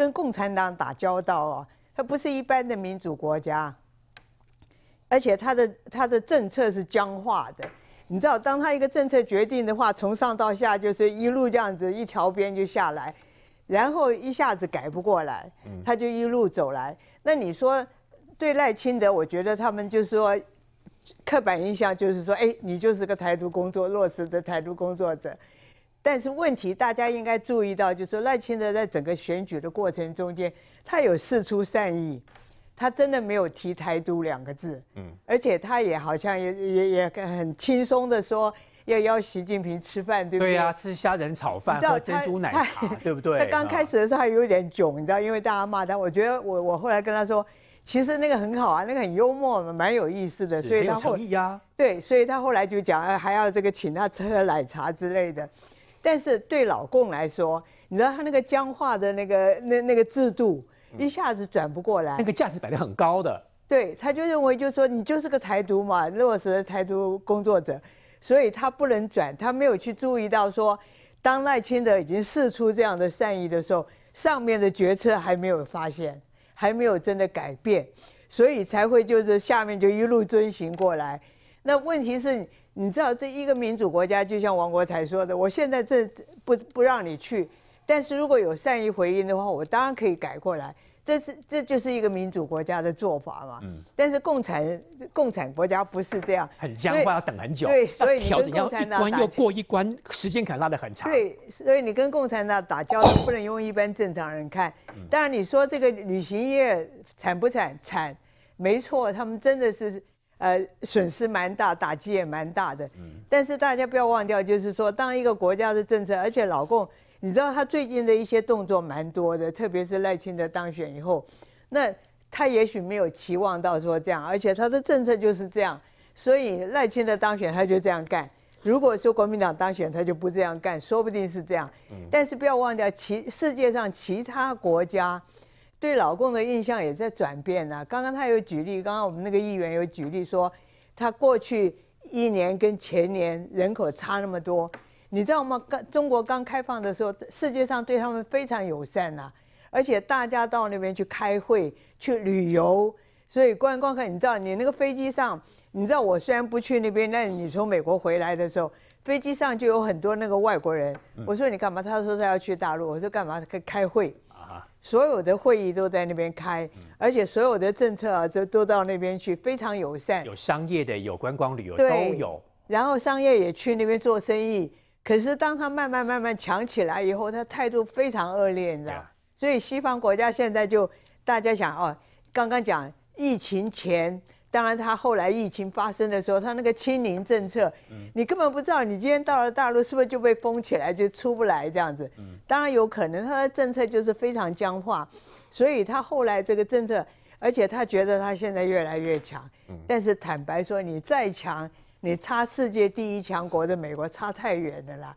跟共产党打交道哦，他不是一般的民主国家，而且他的他的政策是僵化的，你知道，当他一个政策决定的话，从上到下就是一路这样子，一条边就下来，然后一下子改不过来，他就一路走来。那你说对赖清德，我觉得他们就是说刻板印象就是说，哎，你就是个台独工作落实的台独工作者。但是问题，大家应该注意到，就是赖清德在整个选举的过程中间，他有四出善意，他真的没有提“台独”两个字，嗯，而且他也好像也也也很轻松的说要邀习近平吃饭，对不对？对呀，吃虾仁炒饭和珍珠奶茶，对不对？他刚开始的时候还有点囧，你知道，因为大家骂他。我觉得我我后来跟他说，其实那个很好啊，那个很幽默，蛮有意思的，所以他有对，所以他后来就讲还要这个请他喝奶茶之类的。但是对老共来说，你知道他那个僵化的那个那那个制度，一下子转不过来。那个价值摆的很高的。对，他就认为就是说你就是个台独嘛，落实台独工作者，所以他不能转，他没有去注意到说，当赖清德已经试出这样的善意的时候，上面的决策还没有发现，还没有真的改变，所以才会就是下面就一路遵循过来。那问题是，你知道这一个民主国家，就像王国才说的，我现在这不不让你去，但是如果有善意回应的话，我当然可以改过来。这是这就是一个民主国家的做法嘛。嗯。但是共产共产国家不是这样。很僵化，要等很久。对，所以你跟共产党又过一关，时间感拉的很长。对，所以你跟共产党打交道不能用一般正常人看。当然你说这个旅行业惨不惨？惨，没错，他们真的是。呃，损失蛮大，打击也蛮大的。嗯，但是大家不要忘掉，就是说，当一个国家的政策，而且老共，你知道他最近的一些动作蛮多的，特别是赖清德当选以后，那他也许没有期望到说这样，而且他的政策就是这样，所以赖清德当选他就这样干。如果说国民党当选，他就不这样干，说不定是这样。嗯，但是不要忘掉，其世界上其他国家。对老公的印象也在转变呢，刚刚他有举例，刚刚我们那个议员有举例说，他过去一年跟前年人口差那么多，你知道吗？刚中国刚开放的时候，世界上对他们非常友善呐，而且大家到那边去开会、去旅游，所以观光客，你知道，你那个飞机上，你知道我虽然不去那边，但你从美国回来的时候，飞机上就有很多那个外国人。我说你干嘛？他说他要去大陆。我说干嘛？开开会。所有的会议都在那边开，而且所有的政策啊，就都到那边去，非常友善。有商业的，有观光旅游，都有。然后商业也去那边做生意。可是当他慢慢慢慢强起来以后，他态度非常恶劣，你知道所以西方国家现在就大家想哦，刚刚讲疫情前。当然，他后来疫情发生的时候，他那个清零政策，你根本不知道，你今天到了大陆是不是就被封起来，就出不来这样子。当然有可能，他的政策就是非常僵化，所以他后来这个政策，而且他觉得他现在越来越强。但是坦白说，你再强，你差世界第一强国的美国差太远的啦。